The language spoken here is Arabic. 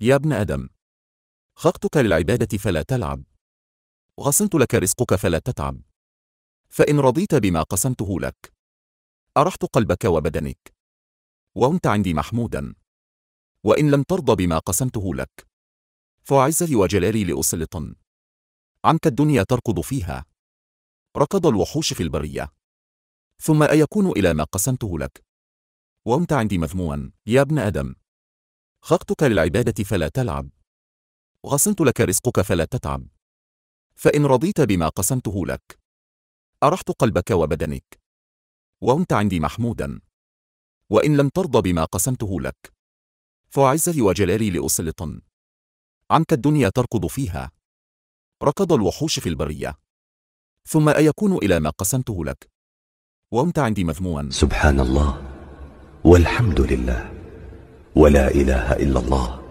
يا ابن آدم خلقتك للعبادة فلا تلعب وقسمت لك رزقك فلا تتعب فإن رضيت بما قسمته لك أرحت قلبك وبدنك وأنت عندي محمودا وإن لم ترضى بما قسمته لك فعزتي وجلالي لأسلطن عنك الدنيا تركض فيها ركض الوحوش في البرية ثم أيكون إلى ما قسمته لك وأنت عندي مذموما يا ابن آدم خقتك للعبادة فلا تلعب غصنت لك رزقك فلا تتعب فإن رضيت بما قسمته لك أرحت قلبك وبدنك وأنت عندي محمودا وإن لم ترضى بما قسمته لك فعزتي وجلالي لأسلطن عنك الدنيا تركض فيها ركض الوحوش في البرية ثم أيكون إلى ما قسمته لك وأنت عندي مذموما سبحان الله والحمد لله ولا إله إلا الله